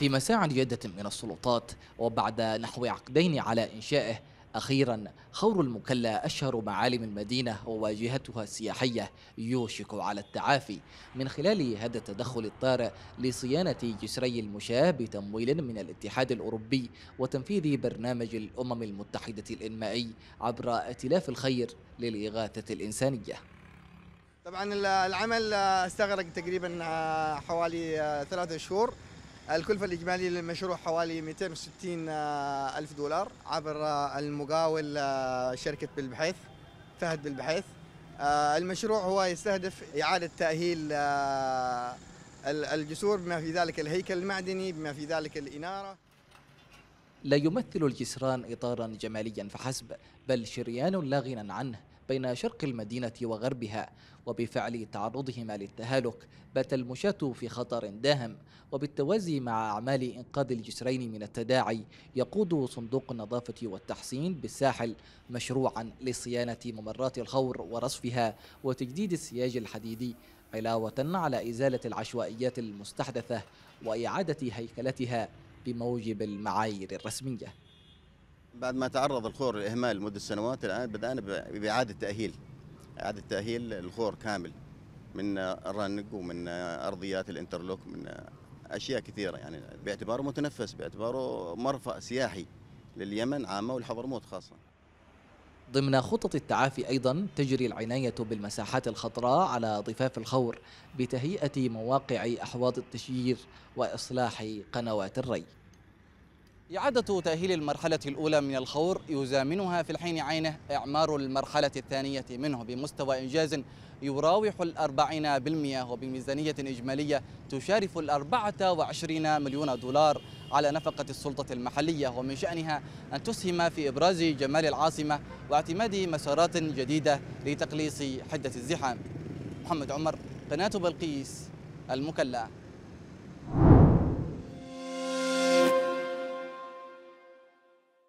في مساع جادة من السلطات وبعد نحو عقدين على إنشائه أخيرا خور المكلا أشهر معالم المدينة وواجهتها السياحية يوشك على التعافي من خلال هذا التدخل الطارئ لصيانة جسري المشاة بتمويل من الاتحاد الأوروبي وتنفيذ برنامج الأمم المتحدة الإنمائي عبر ائتلاف الخير للإغاثة الإنسانية طبعا العمل استغرق تقريبا حوالي ثلاثة شهور الكلفة الإجمالية للمشروع حوالي 260 آه، ألف دولار عبر آه، المقاول آه، شركة بالبحيث فهد بالبحيث المشروع هو يستهدف إعادة تأهيل الجسور بما في ذلك الهيكل المعدني بما في ذلك الإنارة لا يمثل الجسران إطارا جماليا فحسب بل شريان لا غنى عنه بين شرق المدينة وغربها وبفعل تعرضهما للتهالك بات المشاة في خطر داهم وبالتوازي مع أعمال إنقاذ الجسرين من التداعي يقود صندوق النظافة والتحسين بالساحل مشروعا لصيانة ممرات الخور ورصفها وتجديد السياج الحديدي علاوة على إزالة العشوائيات المستحدثة وإعادة هيكلتها بموجب المعايير الرسمية بعد ما تعرض الخور للاهمال لمده سنوات الان بدانا باعاده تاهيل اعاده تاهيل الخور كامل من الرنق ومن ارضيات الانترلوك من اشياء كثيره يعني باعتباره متنفس باعتباره مرفأ سياحي لليمن عامه والحضرموت خاصه ضمن خطط التعافي أيضا تجري العناية بالمساحات الخضراء على ضفاف الخور بتهيئة مواقع أحواض التشجير وإصلاح قنوات الري إعادة تأهيل المرحلة الأولى من الخور يزامنها في الحين عينه إعمار المرحلة الثانية منه بمستوى إنجاز يراوح الأربعين بالمئة وبميزانية إجمالية تشارف الأربعة وعشرين مليون دولار على نفقة السلطة المحلية ومن شأنها أن تسهم في إبراز جمال العاصمة واعتماد مسارات جديدة لتقليص حدة الزحام محمد عمر قناة بلقيس المكلا